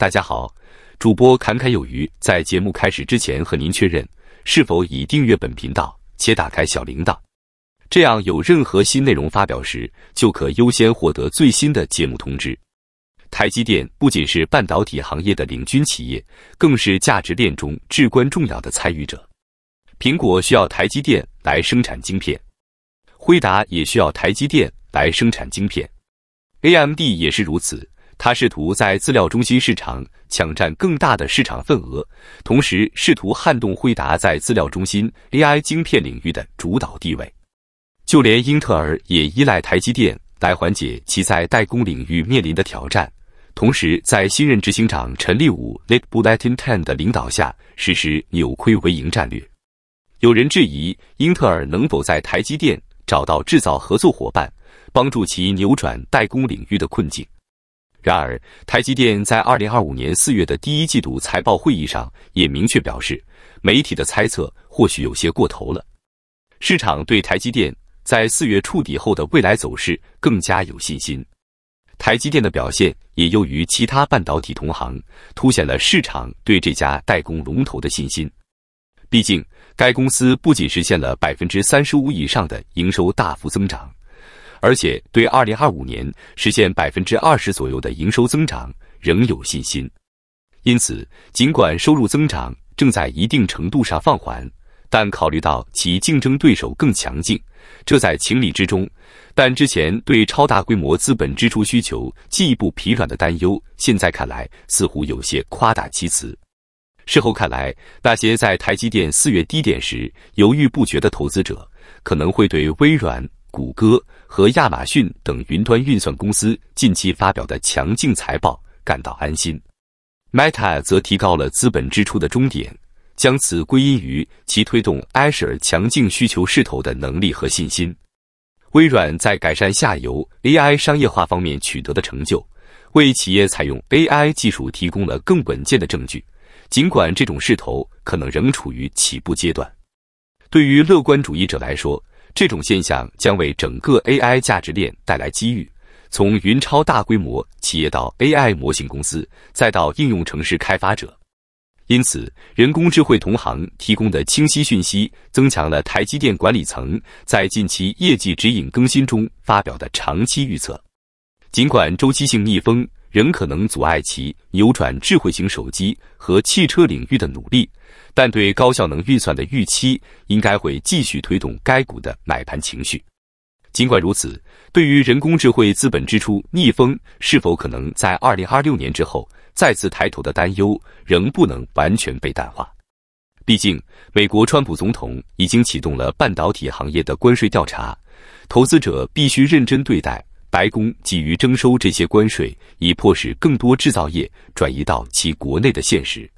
大家好，主播侃侃有余。在节目开始之前，和您确认是否已订阅本频道且打开小铃铛，这样有任何新内容发表时，就可优先获得最新的节目通知。台积电不仅是半导体行业的领军企业，更是价值链中至关重要的参与者。苹果需要台积电来生产晶片，辉达也需要台积电来生产晶片，AMD 也是如此。他试图在资料中心市场抢占更大的市场份额，同时试图撼动惠达在资料中心 AI 晶片领域的主导地位。就连英特尔也依赖台积电来缓解其在代工领域面临的挑战，同时在新任执行长陈立武 l h i p Butlin Ten） 的领导下实施扭亏为盈战略。有人质疑英特尔能否在台积电找到制造合作伙伴，帮助其扭转代工领域的困境。然而，台积电在二零二五年四月的第一季度财报会议上也明确表示，媒体的猜测或许有些过头了。市场对台积电在四月触底后的未来走势更加有信心。台积电的表现也优于其他半导体同行，凸显了市场对这家代工龙头的信心。毕竟，该公司不仅实现了百分之三十五以上的营收大幅增长。而且对2025年实现百分之二十左右的营收增长仍有信心，因此尽管收入增长正在一定程度上放缓，但考虑到其竞争对手更强劲，这在情理之中。但之前对超大规模资本支出需求进一步疲软的担忧，现在看来似乎有些夸大其词。事后看来，那些在台积电四月低点时犹豫不决的投资者，可能会对微软、谷歌。和亚马逊等云端运算公司近期发表的强劲财报感到安心。Meta 则提高了资本支出的终点，将此归因于其推动 Azure 强劲需求势头的能力和信心。微软在改善下游 AI 商业化方面取得的成就，为企业采用 AI 技术提供了更稳健的证据。尽管这种势头可能仍处于起步阶段，对于乐观主义者来说。这种现象将为整个 AI 价值链带来机遇，从云超大规模企业到 AI 模型公司，再到应用城市开发者。因此，人工智慧同行提供的清晰讯息，增强了台积电管理层在近期业绩指引更新中发表的长期预测。尽管周期性逆风仍可能阻碍其扭转智慧型手机和汽车领域的努力。但对高效能预算的预期，应该会继续推动该股的买盘情绪。尽管如此，对于人工智能资本支出逆风是否可能在2026年之后再次抬头的担忧，仍不能完全被淡化。毕竟，美国川普总统已经启动了半导体行业的关税调查，投资者必须认真对待白宫急于征收这些关税，以迫使更多制造业转移到其国内的现实。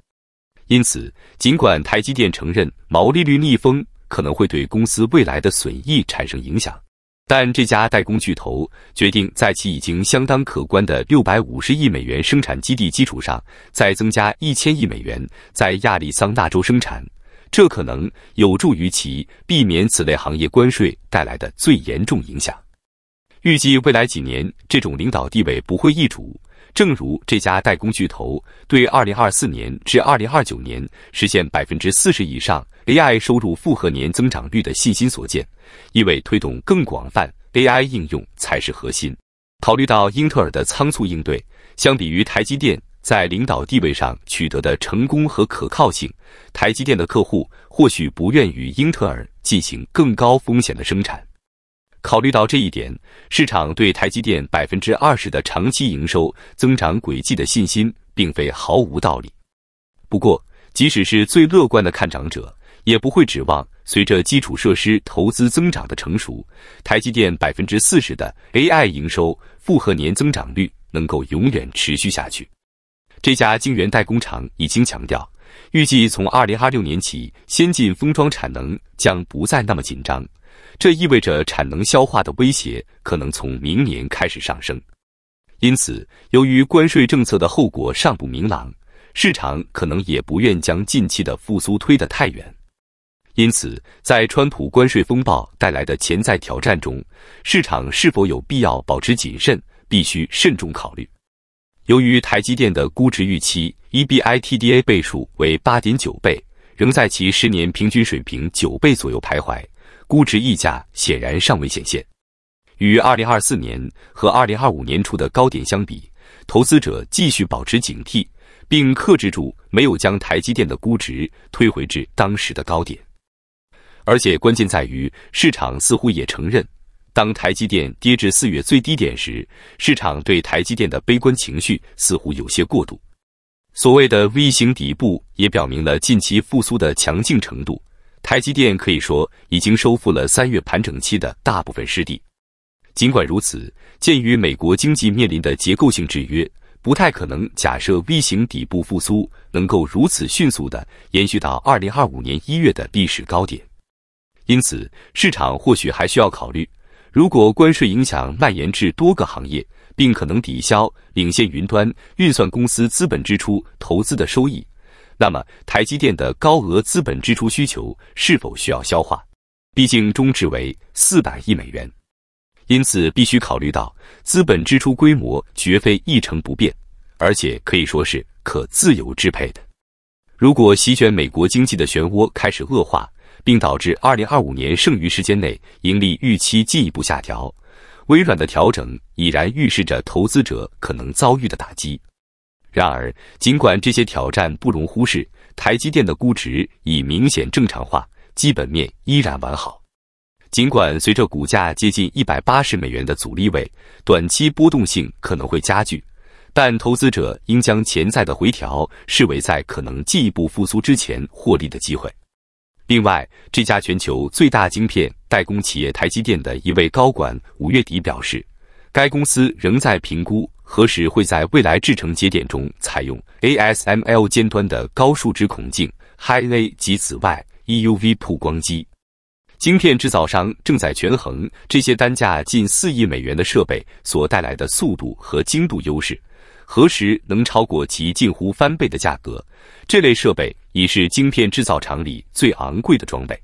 因此，尽管台积电承认毛利率逆风可能会对公司未来的损益产生影响，但这家代工巨头决定在其已经相当可观的六百五十亿美元生产基地基础上，再增加一千亿美元在亚利桑那州生产，这可能有助于其避免此类行业关税带来的最严重影响。预计未来几年，这种领导地位不会易主。正如这家代工巨头对二零二四年至二零二九年实现百分之四十以上 AI 收入复合年增长率的信心所见，意味推动更广泛 AI 应用才是核心。考虑到英特尔的仓促应对，相比于台积电在领导地位上取得的成功和可靠性，台积电的客户或许不愿与英特尔进行更高风险的生产。考虑到这一点，市场对台积电百分之二十的长期营收增长轨迹的信心，并非毫无道理。不过，即使是最乐观的看涨者，也不会指望随着基础设施投资增长的成熟，台积电百分之四十的 AI 营收复合年增长率能够永远持续下去。这家晶圆代工厂已经强调，预计从二零二六年起，先进封装产能将不再那么紧张。这意味着产能消化的威胁可能从明年开始上升，因此，由于关税政策的后果尚不明朗，市场可能也不愿将近期的复苏推得太远。因此，在川普关税风暴带来的潜在挑战中，市场是否有必要保持谨慎，必须慎重考虑。由于台积电的估值预期，E B I T D A 倍数为八点九倍，仍在其十年平均水平九倍左右徘徊。估值溢价显然尚未显现，与二零二四年和二零二五年初的高点相比，投资者继续保持警惕，并克制住没有将台积电的估值推回至当时的高点。而且关键在于，市场似乎也承认，当台积电跌至四月最低点时，市场对台积电的悲观情绪似乎有些过度。所谓的 V 型底部也表明了近期复苏的强劲程度。台积电可以说已经收复了三月盘整期的大部分失地。尽管如此，鉴于美国经济面临的结构性制约，不太可能假设 V 型底部复苏能够如此迅速的延续到二零二五年一月的历史高点。因此，市场或许还需要考虑，如果关税影响蔓延至多个行业，并可能抵消领先云端运算公司资本支出投资的收益。那么，台积电的高额资本支出需求是否需要消化？毕竟中值为四百亿美元，因此必须考虑到资本支出规模绝非一成不变，而且可以说是可自由支配的。如果席卷美国经济的漩涡开始恶化，并导致2025年剩余时间内盈利预期进一步下调，微软的调整已然预示着投资者可能遭遇的打击。然而，尽管这些挑战不容忽视，台积电的估值已明显正常化，基本面依然完好。尽管随着股价接近一百八十美元的阻力位，短期波动性可能会加剧，但投资者应将潜在的回调视为在可能进一步复苏之前获利的机会。另外，这家全球最大晶片代工企业台积电的一位高管五月底表示，该公司仍在评估。何时会在未来制成节点中采用 ASML 尖端的高数值孔径 （High NA） 及紫外 EUV 曝光机？晶片制造商正在权衡这些单价近四亿美元的设备所带来的速度和精度优势，何时能超过其近乎翻倍的价格？这类设备已是晶片制造厂里最昂贵的装备。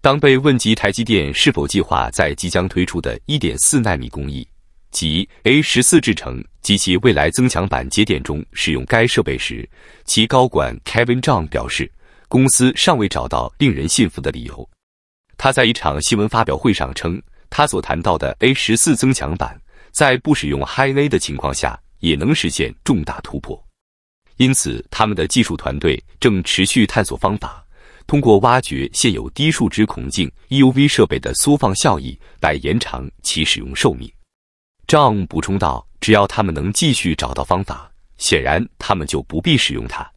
当被问及台积电是否计划在即将推出的1.4纳米工艺，即 A 十四制成及其未来增强版节点中使用该设备时，其高管 Kevin Jung 表示，公司尚未找到令人信服的理由。他在一场新闻发表会上称，他所谈到的 A 十四增强版在不使用 Hi n A 的情况下也能实现重大突破，因此他们的技术团队正持续探索方法，通过挖掘现有低数值孔径 EUV 设备的缩放效益来延长其使用寿命。John 补充道：“只要他们能继续找到方法，显然他们就不必使用它。”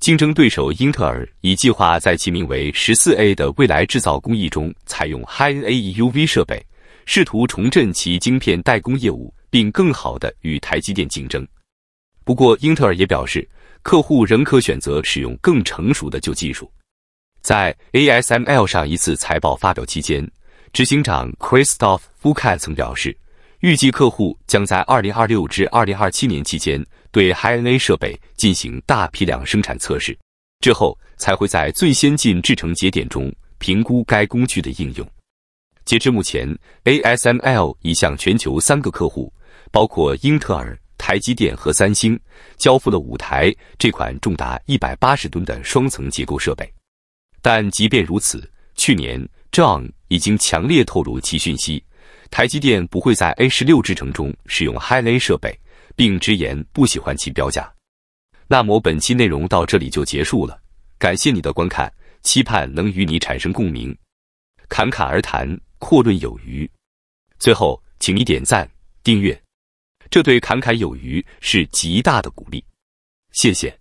竞争对手英特尔已计划在其名为十四 A 的未来制造工艺中采用 High N A E U V 设备，试图重振其晶片代工业务，并更好地与台积电竞争。不过，英特尔也表示，客户仍可选择使用更成熟的旧技术。在 ASML 上一次财报发表期间，执行长 Christof v u l c a 曾表示。预计客户将在二零二六至二零二七年期间对 HiN A 设备进行大批量生产测试，之后才会在最先进制程节点中评估该工具的应用。截至目前，ASML 已向全球三个客户，包括英特尔、台积电和三星，交付了五台这款重达一百八十吨的双层结构设备。但即便如此，去年 John 已经强烈透露其讯息。台积电不会在 A 十六制程中使用 High A 设备，并直言不喜欢其标价。那么本期内容到这里就结束了，感谢你的观看，期盼能与你产生共鸣。侃侃而谈，阔论有余。最后，请你点赞、订阅，这对侃侃有余是极大的鼓励。谢谢。